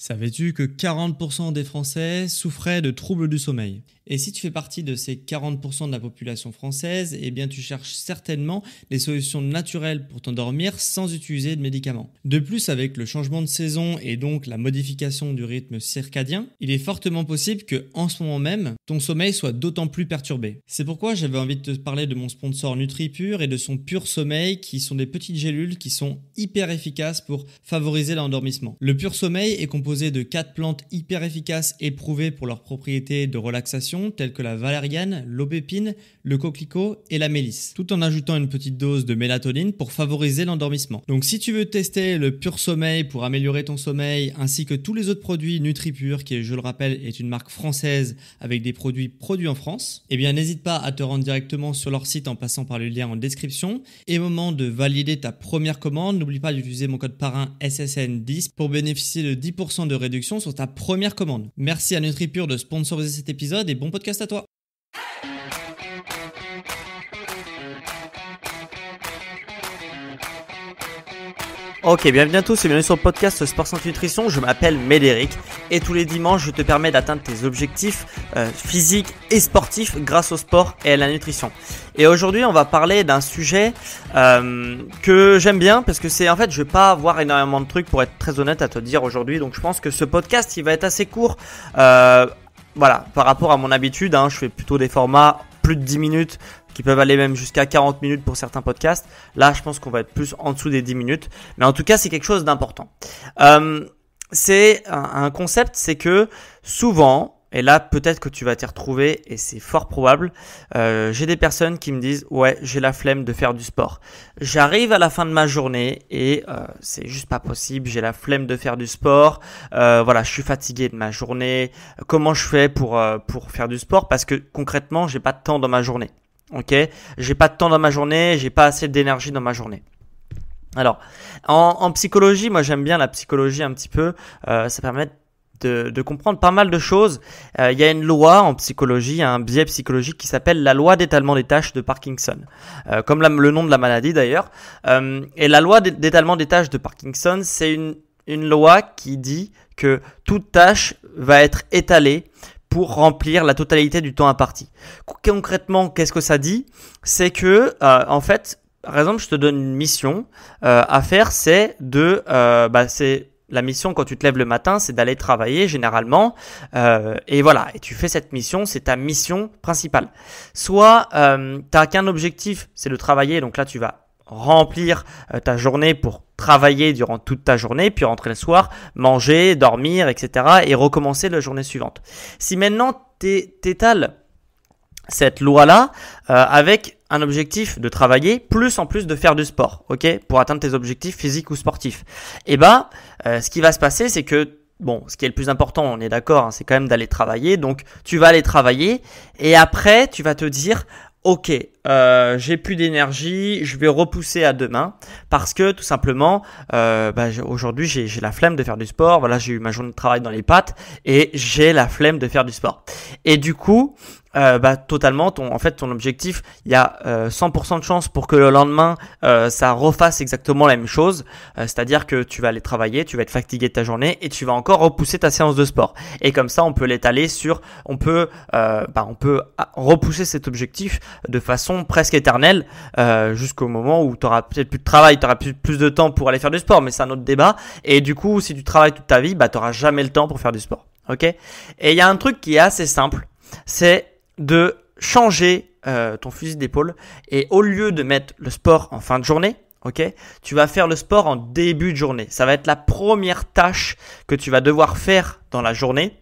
Savais-tu que 40% des Français souffraient de troubles du sommeil Et si tu fais partie de ces 40% de la population française, eh bien tu cherches certainement des solutions naturelles pour t'endormir sans utiliser de médicaments. De plus, avec le changement de saison et donc la modification du rythme circadien, il est fortement possible que en ce moment même, ton sommeil soit d'autant plus perturbé. C'est pourquoi j'avais envie de te parler de mon sponsor NutriPure et de son Pur Sommeil qui sont des petites gélules qui sont hyper efficaces pour favoriser l'endormissement. Le Pur Sommeil est composé de quatre plantes hyper efficaces et prouvées pour leurs propriétés de relaxation, telles que la valériane, l'aubépine, le coquelicot et la mélisse, tout en ajoutant une petite dose de mélatonine pour favoriser l'endormissement. Donc si tu veux tester le pur sommeil pour améliorer ton sommeil, ainsi que tous les autres produits NutriPure, qui je le rappelle est une marque française avec des produits produits en France, eh bien n'hésite pas à te rendre directement sur leur site en passant par le lien en description. Et moment de valider ta première commande, n'oublie pas d'utiliser mon code parrain SSN10 pour bénéficier de 10% de réduction sur ta première commande. Merci à NutriPure de sponsoriser cet épisode et bon podcast à toi. Ok, bienvenue à tous et bienvenue sur le podcast Sport Sans Nutrition. Je m'appelle Médéric et tous les dimanches, je te permets d'atteindre tes objectifs euh, physiques et sportifs grâce au sport et à la nutrition. Et aujourd'hui, on va parler d'un sujet euh, que j'aime bien parce que c'est en fait, je vais pas avoir énormément de trucs pour être très honnête à te dire aujourd'hui. Donc, je pense que ce podcast, il va être assez court. Euh, voilà, par rapport à mon habitude, hein. je fais plutôt des formats plus de 10 minutes, qui peuvent aller même jusqu'à 40 minutes pour certains podcasts. Là, je pense qu'on va être plus en dessous des 10 minutes. Mais en tout cas, c'est quelque chose d'important. Euh, c'est un, concept, c'est que souvent, et là, peut-être que tu vas t'y retrouver et c'est fort probable. Euh, j'ai des personnes qui me disent ouais, j'ai la flemme de faire du sport. J'arrive à la fin de ma journée et euh, c'est juste pas possible. J'ai la flemme de faire du sport. Euh, voilà, je suis fatigué de ma journée. Comment je fais pour pour faire du sport Parce que concrètement, j'ai pas de temps dans ma journée. Ok, j'ai pas de temps dans ma journée. J'ai pas assez d'énergie dans ma journée. Alors, en, en psychologie, moi j'aime bien la psychologie un petit peu. ça permet de, comprendre pas mal de choses. Euh, il y a une loi en psychologie, un biais psychologique qui s'appelle la loi d'étalement des tâches de Parkinson, euh, comme le nom de la maladie d'ailleurs. Euh, et la loi d'étalement des tâches de Parkinson, c'est une, une loi qui dit que toute tâche va être étalée pour remplir la totalité du temps imparti. Concrètement, qu'est-ce que ça dit C'est que, en fait, par exemple, je te donne une mission à faire, c'est de, bah, la mission quand tu te lèves le matin, c'est d'aller travailler généralement. Euh, et voilà, et tu fais cette mission, c'est ta mission principale. Soit euh, tu n'as qu'un objectif, c'est de travailler, donc là tu vas remplir euh, ta journée pour travailler durant toute ta journée, puis rentrer le soir, manger, dormir, etc. et recommencer la journée suivante. Si maintenant tu t'étale cette loi-là euh, avec un objectif de travailler plus en plus de faire du sport, ok, pour atteindre tes objectifs physiques ou sportifs. Et eh ben, euh, ce qui va se passer, c'est que bon, ce qui est le plus important, on est d'accord, hein, c'est quand même d'aller travailler. Donc, tu vas aller travailler et après, tu vas te dire, ok, euh, j'ai plus d'énergie, je vais repousser à demain parce que tout simplement, euh, bah, aujourd'hui j'ai la flemme de faire du sport. Voilà, j'ai eu ma journée de travail dans les pattes et j'ai la flemme de faire du sport. Et du coup, euh, bah, totalement ton en fait ton objectif il y a 100% de chance pour que le lendemain ça refasse exactement la même chose c'est à dire que tu vas aller travailler tu vas être fatigué de ta journée et tu vas encore repousser ta séance de sport et comme ça on peut l'étaler sur on peut bah, on peut ah, repousser cet objectif de façon presque éternelle euh, jusqu'au moment où tu auras peut-être plus de travail, tu auras plus, de temps pour aller faire du sport, mais c'est un autre débat. Et du coup, si tu travailles toute ta vie, bah, tu n'auras jamais le temps pour faire du sport. ok Et il y a un truc qui est assez simple, c'est de changer euh, ton fusil d'épaule et au lieu de mettre le sport en fin de journée, ok Tu vas faire le sport en début de journée. Ça va être la première tâche que tu vas devoir faire dans la journée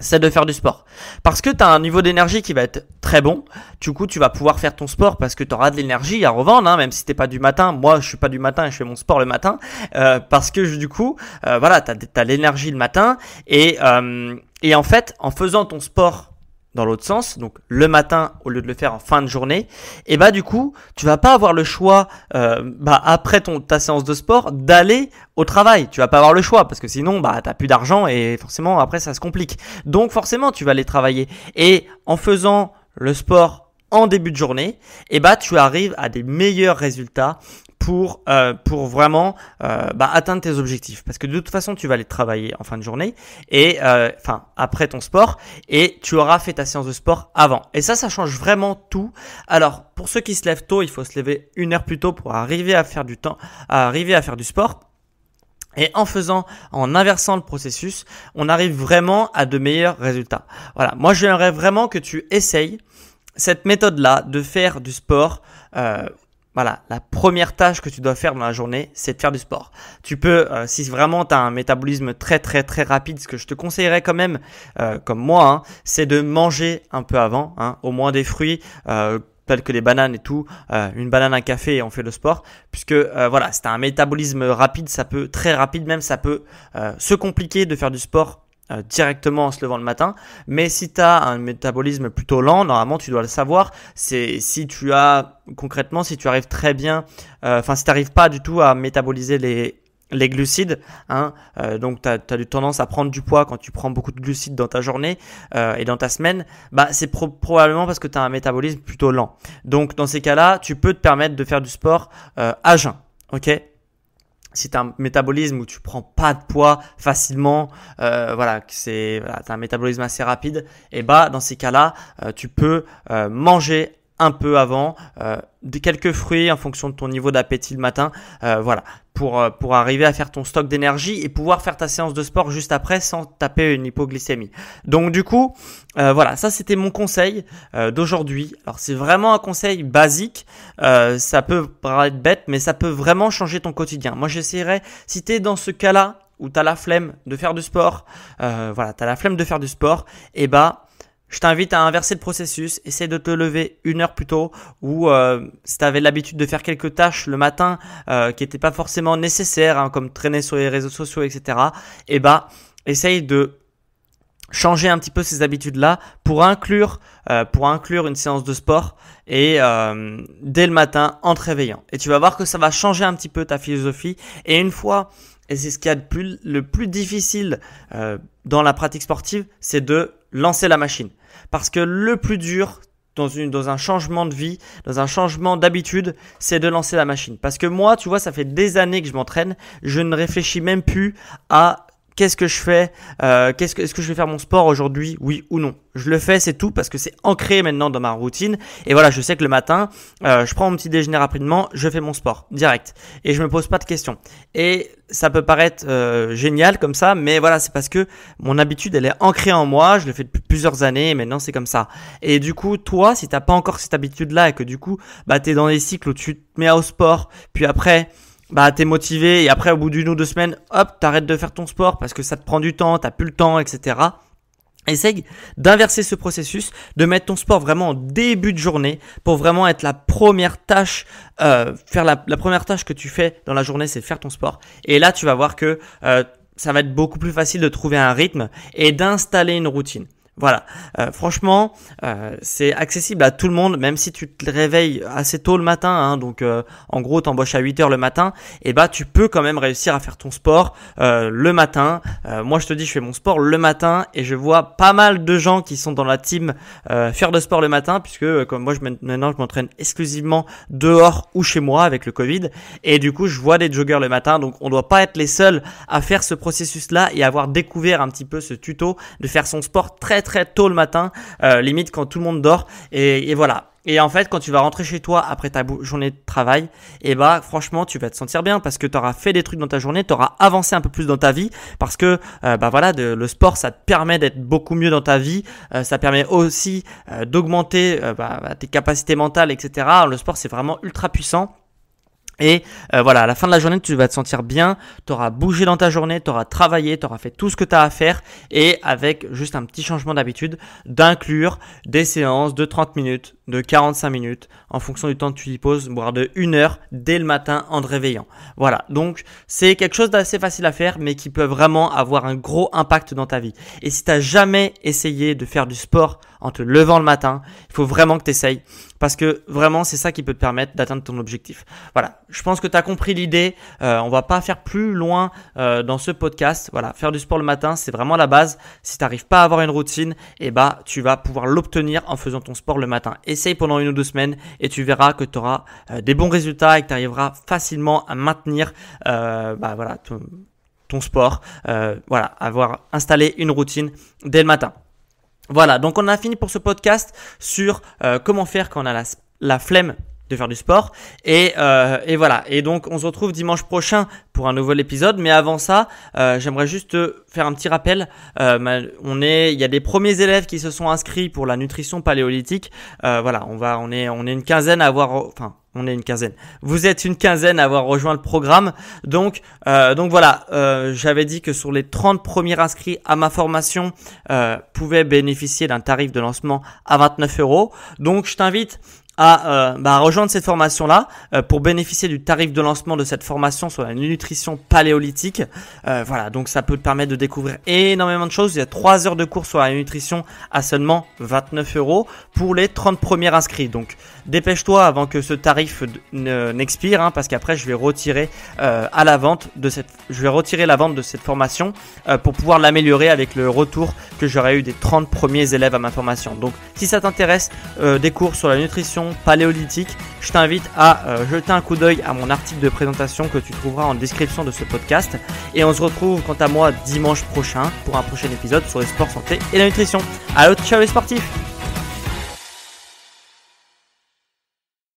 c'est de faire du sport. Parce que tu as un niveau d'énergie qui va être très bon. Du coup, tu vas pouvoir faire ton sport parce que tu auras de l'énergie à revendre, hein, même si t'es pas du matin. Moi, je suis pas du matin et je fais mon sport le matin. Euh, parce que du coup, euh, voilà, tu as, l'énergie le matin. Et, euh, et en fait, en faisant ton sport dans l'autre sens, donc le matin au lieu de le faire en fin de journée, et bah du coup, tu vas pas avoir le choix euh, bah, après ton, ta séance de sport d'aller au travail. Tu vas pas avoir le choix parce que sinon bah t'as plus d'argent et forcément après ça se complique. Donc forcément tu vas aller travailler et en faisant le sport en début de journée, et bah tu arrives à des meilleurs résultats pour, euh, pour vraiment euh, bah, atteindre tes objectifs. Parce que de toute façon, tu vas aller travailler en fin de journée, et euh, enfin après ton sport, et tu auras fait ta séance de sport avant. Et ça, ça change vraiment tout. Alors, pour ceux qui se lèvent tôt, il faut se lever une heure plus tôt pour arriver à faire du temps, à arriver à faire du sport. Et en faisant, en inversant le processus, on arrive vraiment à de meilleurs résultats. Voilà, moi j'aimerais vraiment que tu essayes cette méthode-là de faire du sport voilà, la première tâche que tu dois faire dans la journée, c'est de faire du sport. Tu peux, euh, si vraiment tu as un métabolisme très très très rapide, ce que je te conseillerais quand même, euh, comme moi, hein, c'est de manger un peu avant, hein, au moins des fruits. Euh, tels que les bananes et tout, euh, une banane, un café et on fait le sport, puisque euh, voilà, c'est un métabolisme rapide, ça peut très rapide même, ça peut se compliquer de faire du sport euh, directement en se levant le matin. Mais si tu as un métabolisme plutôt lent, normalement tu dois le savoir. C'est si tu as concrètement, si tu arrives très bien, euh, enfin si tu n'arrives pas du tout à métaboliser les, les glucides, hein, euh, donc tu as, as, tendance à prendre du poids quand tu prends beaucoup de glucides dans ta journée et dans ta semaine, bah c'est probablement parce que tu as un métabolisme plutôt lent. Donc dans ces cas-là, tu peux te permettre de faire du sport à jeun. Ok, si tu as un métabolisme où tu prends pas de poids facilement, euh, voilà, c'est as un métabolisme assez rapide, et eh bah dans ces cas-là, euh, tu peux euh, manger un peu avant, euh, des quelques fruits en fonction de ton niveau d'appétit le matin, euh, voilà, pour, euh, pour arriver à faire ton stock d'énergie et pouvoir faire ta séance de sport juste après sans taper une hypoglycémie. Donc du coup, voilà, ça c'était mon conseil d'aujourd'hui. Alors c'est vraiment un conseil basique, ça peut paraître bête, mais ça peut vraiment changer ton quotidien. Moi j'essaierai, si tu es dans ce cas-là, où tu as la flemme de faire du sport, voilà, tu as la flemme de faire du sport, et eh bah ben, je t'invite à inverser le processus. Essaye de te lever une heure plus tôt ou euh, si tu avais l'habitude de faire quelques tâches le matin euh, qui n'étaient pas forcément nécessaires, hein, comme traîner sur les réseaux sociaux, etc. Eh bah, essaye de changer un petit peu ces habitudes-là pour inclure, euh, pour inclure une séance de sport et dès le matin en te réveillant. Et tu vas voir que ça va changer un petit peu ta philosophie. Et une fois, et c'est ce qu'il y a de plus, le plus difficile dans la pratique sportive, c'est de lancer la machine. Parce que le plus dur dans, un changement de vie, dans un changement d'habitude, c'est de lancer la machine. Parce que moi, tu vois, ça fait des années que je m'entraîne, je ne réfléchis même plus à Qu'est-ce que je fais euh, que, Est-ce que je vais faire mon sport aujourd'hui Oui ou non Je le fais, c'est tout, parce que c'est ancré maintenant dans ma routine. Et voilà, je sais que le matin, euh, je prends mon petit déjeuner rapidement, je fais mon sport direct. Et je me pose pas de questions. Et ça peut paraître euh, génial comme ça, mais voilà, c'est parce que mon habitude, elle est ancrée en moi. Je le fais depuis plusieurs années maintenant c'est comme ça. Et du coup, toi, si t'as pas encore cette habitude-là et que du coup, bah, t'es dans des cycles où tu te mets au sport, puis après, bah t'es motivé et après au bout d'une ou deux semaines, hop, t'arrêtes de faire ton sport parce que ça te prend du temps, t'as plus le temps, etc. Essaye d'inverser ce processus, de mettre ton sport vraiment en début de journée pour vraiment être la première tâche, euh, faire la, première tâche que tu fais dans la journée, c'est faire ton sport. Et là, tu vas voir que euh, ça va être beaucoup plus facile de trouver un rythme et d'installer une routine. Voilà, euh, franchement, euh, c'est accessible à tout le monde, même si tu te réveilles assez tôt le matin, hein. donc euh, en gros t'embauches à 8 heures le matin, et eh bah ben, tu peux quand même réussir à faire ton sport le matin. moi je te dis, je fais mon sport le matin et je vois pas mal de gens qui sont dans la team faire de sport le matin, puisque comme moi je maintenant je m'entraîne exclusivement dehors ou chez moi avec le Covid, et du coup je vois des joggers le matin, donc on doit pas être les seuls à faire ce processus-là et avoir découvert un petit peu ce tuto de faire son sport très très tôt le matin, euh, limite quand tout le monde dort. Et, voilà. Et en fait, quand tu vas rentrer chez toi après ta journée de travail, et eh bah ben, franchement, tu vas te sentir bien parce que tu auras fait des trucs dans ta journée, tu auras avancé un peu plus dans ta vie parce que euh, bah voilà, le sport, ça te permet d'être beaucoup mieux dans ta vie, euh, ça permet aussi d'augmenter bah, tes capacités mentales, etc. le sport, c'est vraiment ultra puissant. Et euh, voilà, à la fin de la journée, tu vas te sentir bien, tu auras bougé dans ta journée, tu auras travaillé, tu auras fait tout ce que tu as à faire et avec juste un petit changement d'habitude d'inclure des séances de 30 minutes de 45 minutes en fonction du temps que tu y poses, voire de 1 heure dès le matin en te réveillant. Voilà, donc c'est quelque chose d'assez facile à faire mais qui peut vraiment avoir un gros impact dans ta vie. Et si tu n'as jamais essayé de faire du sport en te levant le matin, il faut vraiment que tu essayes parce que vraiment c'est ça qui peut te permettre d'atteindre ton objectif. Voilà, je pense que tu as compris l'idée, euh, on va pas faire plus loin euh, dans ce podcast. Voilà, faire du sport le matin, c'est vraiment la base. Si tu n'arrives pas à avoir une routine, et eh bah tu vas pouvoir l'obtenir en faisant ton sport le matin essaye pendant une ou deux semaines et tu verras que tu auras euh, des bons résultats et que tu arriveras facilement à maintenir euh, bah voilà, ton, sport, euh, voilà, avoir installé une routine dès le matin. Voilà, donc on a fini pour ce podcast sur comment faire quand on a la, la flemme de faire du sport. Euh, et, voilà. Et donc, on se retrouve dimanche prochain pour un nouvel épisode. Mais avant ça, euh, j'aimerais juste faire un petit rappel. Euh, on est, il y a des premiers élèves qui se sont inscrits pour la nutrition paléolithique. voilà, on va, on est, on est une quinzaine à avoir, enfin, on est une quinzaine. Vous êtes une quinzaine à avoir rejoint le programme. Donc, donc voilà, j'avais dit que sur les 30 premiers inscrits à ma formation euh, pouvaient bénéficier d'un tarif de lancement à 29 euros. Donc je t'invite à, euh, bah, rejoindre cette formation-là euh, pour bénéficier du tarif de lancement de cette formation sur la nutrition paléolithique. Euh, voilà, donc ça peut te permettre de découvrir énormément de choses. Il y a 3 heures de cours sur la nutrition à seulement 29 euros pour les 30 premiers inscrits. Donc dépêche-toi avant que ce tarif n'expire, hein, parce qu'après je vais retirer à la vente de cette, je vais retirer la vente de cette formation pour pouvoir l'améliorer avec le retour que j'aurai eu des 30 premiers élèves à ma formation. Donc si ça t'intéresse, des cours sur la nutrition paléolithique, je t'invite à euh, jeter un coup d'œil à mon article de présentation que tu trouveras en description de ce podcast. Et on se retrouve quant à moi dimanche prochain pour un prochain épisode sur les sports santé et la nutrition. à ciao les sportifs